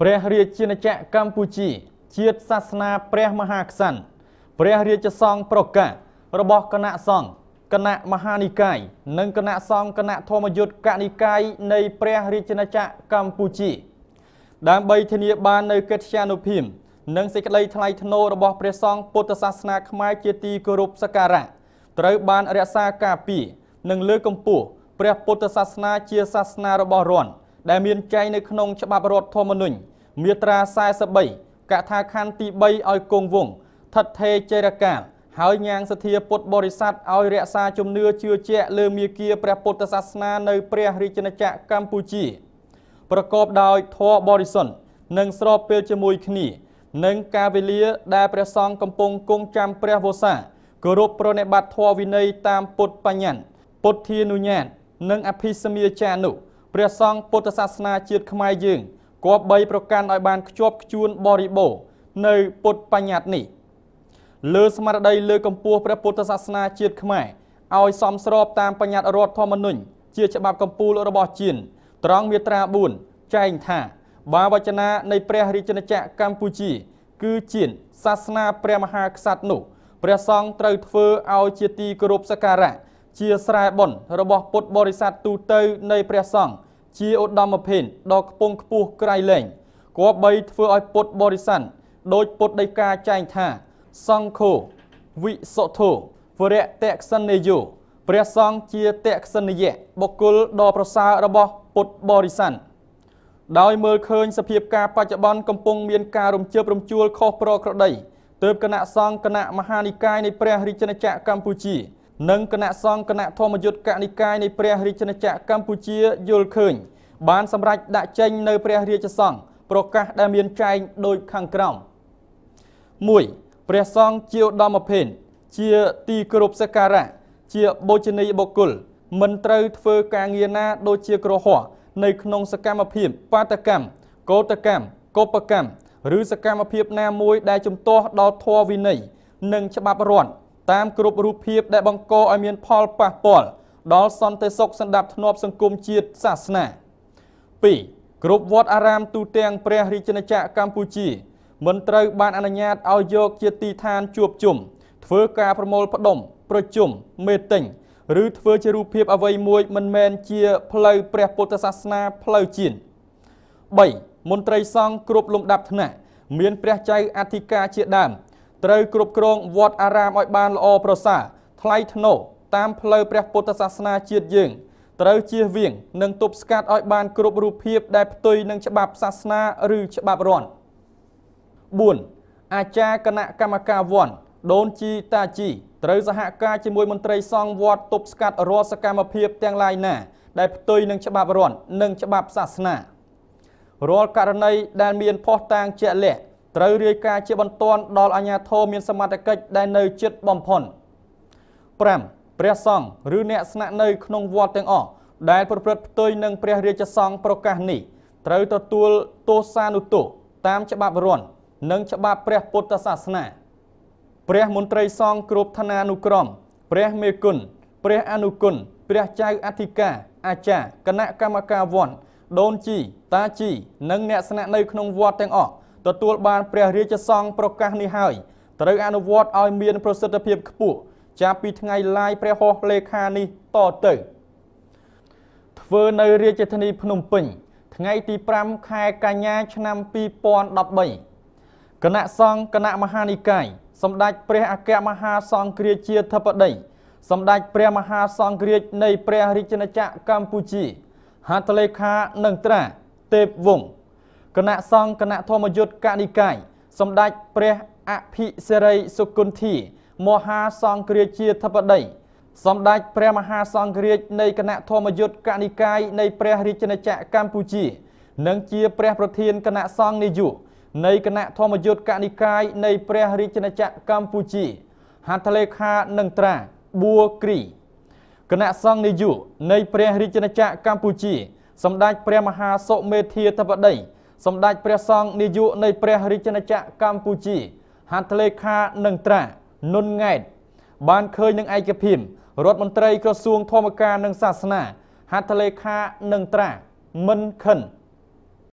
ព្រះរាជាណាចក្រកម្ពុជាជាតិសាសនា ព្រះមហាក្សត្រព្រះរាជសង្ឃប្រកាសរបស់គណៈសង្ឃគណៈមហានិកាយនិងគណៈសង្ឃគណៈធម្មយុត្តកនិកាយនៃ ព្រះ រាជាណាចក្រកម្ពុជាដើម្បីធានាបាននូវកិត្យានុភាពនិងសេចក្តីថ្លៃថ្នូររបស់ ព្រះសង្ឃពុទ្ធសាសនាខ្មែរជាទីគោរពសក្ការៈត្រូវបានរក្សាការពារនិងលើកកម្ពស់ព្រះពុទ្ធសាសនា ជាសាសនារបស់រដ្ឋដែលមានចែងនៅក្នុងច្បាប់រដ្ឋធម្មនុញ្ញមាត្រា43កថាខណ្ឌទី3ឲ្យគង់វង្សឋិតថេចេរកាលហើយញាងសធាពុទ្ធបរិស័ទឲ្យរក្សាជំនឿជឿជាក់លើមាគ៌ាព្រះពុទ្ធសាសនា នៅព្រះរាជាណាចក្រកម្ពុជាប្រកបដោយធម៌បរិសុទ្ធនិងស្របពេលជាមួយគ្នានិងការវេលា ដែលព្រះសង្ឃកំពុងគង់ចាំព្រះវស្សាគោរពប្រណិប័តធម៌វិន័យតាមពុទ្ធបញ្ញត្តិពុទ្ធានុញ្ញាតនិងអភិសមាចានុព្រះសង្ឃពុទ្ធសាសនាជាតិខ្មែរយើងគប្បីប្រកាន់ឲ្យបានខ្ជាប់ខ្ជួនបរិបូរនៅពុទ្ធបញ្ញត្តិនេះលើស្មារតីលើកម្ពស់ព្រះពុទ្ធសាសនាជាតិខ្មែរឲ្យសមស្របតាមបញ្ញត្តិរដ្ឋធម្មនុញ្ញជាច្បាប់កម្ពុជារបស់ជាតិត្រង់មាត្រា4ចែងថា បាវចនានៃ ព្រះរាជាណាចក្រកម្ពុជា គឺជាសាសនាព្រះមហាក្សត្រនោះព្រះសង្ឃត្រូវធ្វើឲ្យជាទីគោរពសក្ការៈជាស្រែបុណ្យរបស់ពុទ្ធបរិស័ទទូទៅ នៃព្រះសង្ឃជាឧត្តមភិនដ៏ខ្ពង់ខ្ពស់ក្រៃលែងគប្បីធ្វើឲ្យពុទ្ធបរិស័ទដោយពុទ្ធដីកាចែងថា សង្ឃោវិសុទ្ធោវរៈតក្សិនេយោព្រះសង្ឃជាតក្សិនយៈបុគ្គលដ៏ប្រសើររបស់ពុទ្ធបរិស័ទដោយ មើលឃើញ សភាពការបច្ចុប្បន្នកំពុងមានការរំជើបរំជួលខុសប្រក្រតីទើបគណៈសង្ឃគណៈមហានិកាយនៃព្រះរាជាណាចក្រកម្ពុជានិងគណៈសង្ឃគណៈធម្មយុត្តកនិកាយនៃព្រះរាជាណាចក្រកម្ពុជាយល់ឃើញបានសម្រេចដាក់ចេញនៅព្រះរាជសង្ឃប្រកាសដែលមានចែងដូចខាងក្រោម1ព្រះសង្ឃជាឧត្តមភេនជាទីគោរពសក្ការៈជាបុជនីយបុគ្គលមិនត្រូវធ្វើការងារណាដូចជាក្រហមនៅក្នុងសកម្មភាពបាតកម្មកោតកម្មកុបកម្មឬសកម្មភាពណាមួយដែលជំទាស់ដល់ធម៌វិន័យនិងច្បាប់រដ្ឋតាមគ្រប់រូបភាពដែលបង្កឲ្យមាន ផលប៉ះពាល់ដល់សន្តិសុខសណ្ដាប់ធ្នាប់ សង្គមជាតិសាសនា2គ្រប់វត្តអារាមទូទាំង ព្រះរាជាណាចក្រកម្ពុជាមិនត្រូវបាន អនុញ្ញាតឲ្យយក ជាទីឋានជួបជុំធ្វើការប្រមូលផ្ដុំប្រជុំមេទិញឬធ្វើជារូបភាព អ្វីមួយ មិនមែនជា ផ្លូវព្រះពុទ្ធសាសនាផ្លូវជាតិ3មន្ត្រីសង្ឃគ្រប់លំដាប់ថ្នាក់មានព្រះចៅអធិការជាដើមត្រូវគ្រប់គ្រងវត្តអារាមឲ្យបានល្អប្រសើរថ្លៃថ្នូរតាមផ្លូវព្រះពុទ្ធសាសនាជាតិយើងត្រូវជៀសវាងនិងទប់ស្កាត់ឲ្យ បានគ្រប់រូបភាពដែលផ្ទុយនឹងច្បាប់សាសនាឬច្បាប់រន្ធ4អាចារ្យគណៈកម្មការវត្តដូនជីតាជីត្រូវសហការជាមួយមន្ត្រីសង្ឃវត្តទប់ស្កាត់រាល់សកម្មភាព ទាំងឡាយណា ដែលផ្ទុយនឹងច្បាប់រដ្ឋនិងច្បាប់សាសនារាល់ករណីដែលមានភ័ស្តុតាងជាក់លាក់ត្រូវរាយការណ៍ជាបន្ទាន់ដល់អាជ្ញាធរមានសមត្ថកិច្ចដែលនៅជិតបំផុត5ព្រះសង្ឃឬអ្នកស្នាក់នៅក្នុងវត្តទាំងអស់ដែលប្រព្រឹត្តផ្ទុយនឹងព្រះរាជសង្ឃប្រកាសនេះត្រូវទទួលទោសានុទោសតាមច្បាប់រន្ធនិងច្បាប់ព្រះពុទ្ធសាសនា ព្រះមន្ត្រីសង្ឃគ្រប់ឋានានុក្រមព្រះមេគុណព្រះអនុគុណព្រះចៅអធិការអាចារ្យគណៈកម្មការវត្តដូនជីតាជីនិងអ្នកស្នាក់នៅក្នុងវត្តទាំងអស់ទទួលបានព្រះរាជសង្ឃប្រកាសនេះហើយត្រូវអនុវត្តឲ្យមានប្រសិទ្ធភាពខ្ពស់ចាប់ពីថ្ងៃឡាយព្រះហស្ថលេខានេះតទៅធ្វើនៅរាជធានីភ្នំពេញ ថ្ងៃទី5ខែកញ្ញាឆ្នាំ2013គណៈសង្ឃគណៈមហានិកាយសម្ដេចព្រះអគ្គមហាសង្ឃរាជាធិបតី សម្ដេចព្រះមហាសង្ឃរាជនៃព្រះរាជាណាចក្រកម្ពុជាហត្ថលេខានិងត្រាទេពវង្សគណៈសង្ឃគណៈធម្មយុត្តកនិកាយសម្ដេចព្រះអភិសេរីសុគន្ធាមហាសង្ឃរាជាធិបតីសម្ដេចព្រះមហាសង្ឃរាជនៃគណៈធម្មយុត្តកនិកាយនៃព្រះរាជាណាចក្រកម្ពុជានិងជា ព្រះប្រធានគណៈសង្ឃនាយកនៃគណៈធម្មយុត្តកនិកាយនៃព្រះរាជាណាចក្រកម្ពុជាហត្ថលេខានិងត្រាបួគ្រីគណៈសង្ឃនាយកនៃព្រះរាជាណាចក្រកម្ពុជាសម្ដេចព្រះមហាសុមេធាធិបតីសម្ដេចព្រះសង្ឃនាយកនៃព្រះរាជាណាចក្រកម្ពុជាហត្ថលេខានិងត្រានុនង៉ែតបានឃើញនឹងឯកភាពរដ្ឋមន្ត្រីក្រសួងធម្មការនិងសាសនាហត្ថលេខានិងត្រាមិនខិន